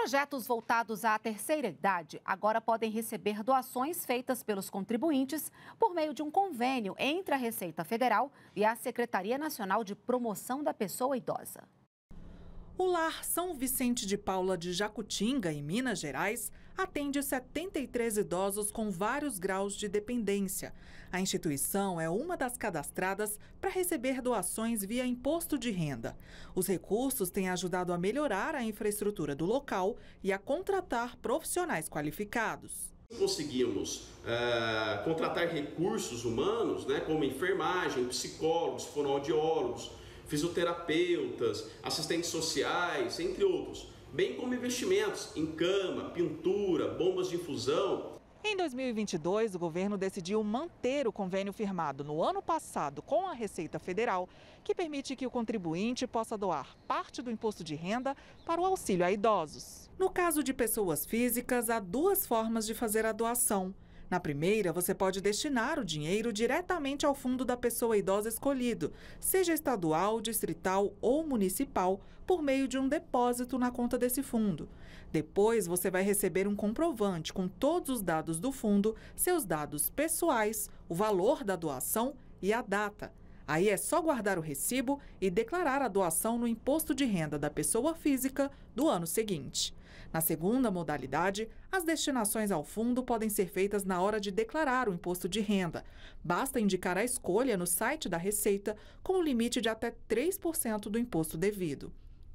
Projetos voltados à terceira idade agora podem receber doações feitas pelos contribuintes por meio de um convênio entre a Receita Federal e a Secretaria Nacional de Promoção da Pessoa Idosa. O Lar São Vicente de Paula de Jacutinga, em Minas Gerais, atende 73 idosos com vários graus de dependência. A instituição é uma das cadastradas para receber doações via imposto de renda. Os recursos têm ajudado a melhorar a infraestrutura do local e a contratar profissionais qualificados conseguimos uh, contratar recursos humanos, né, como enfermagem, psicólogos, fonoaudiólogos, fisioterapeutas, assistentes sociais, entre outros, bem como investimentos em cama, pintura, bombas de infusão. Em 2022, o governo decidiu manter o convênio firmado no ano passado com a Receita Federal, que permite que o contribuinte possa doar parte do imposto de renda para o auxílio a idosos. No caso de pessoas físicas, há duas formas de fazer a doação na primeira, você pode destinar o dinheiro diretamente ao fundo da pessoa idosa escolhido, seja estadual, distrital ou municipal, por meio de um depósito na conta desse fundo. Depois, você vai receber um comprovante com todos os dados do fundo, seus dados pessoais, o valor da doação e a data. Aí é só guardar o recibo e declarar a doação no imposto de renda da pessoa física do ano seguinte. Na segunda modalidade, as destinações ao fundo podem ser feitas na hora de declarar o imposto de renda. Basta indicar a escolha no site da Receita com o um limite de até 3% do imposto devido.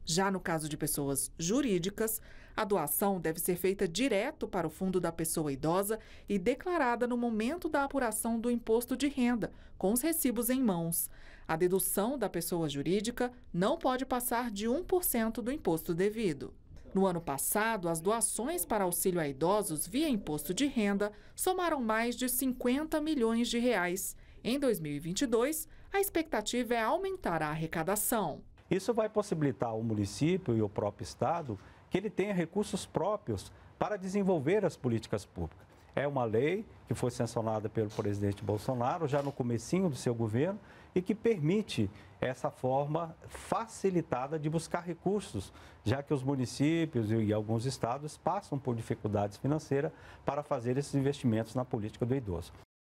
Já no caso de pessoas jurídicas, a doação deve ser feita direto para o fundo da pessoa idosa e declarada no momento da apuração do imposto de renda, com os recibos em mãos. A dedução da pessoa jurídica não pode passar de 1% do imposto devido. No ano passado, as doações para auxílio a idosos via imposto de renda somaram mais de 50 milhões de reais. Em 2022, a expectativa é aumentar a arrecadação. Isso vai possibilitar ao município e ao próprio Estado que ele tenha recursos próprios para desenvolver as políticas públicas. É uma lei que foi sancionada pelo presidente Bolsonaro já no comecinho do seu governo e que permite essa forma facilitada de buscar recursos, já que os municípios e alguns estados passam por dificuldades financeiras para fazer esses investimentos na política do idoso.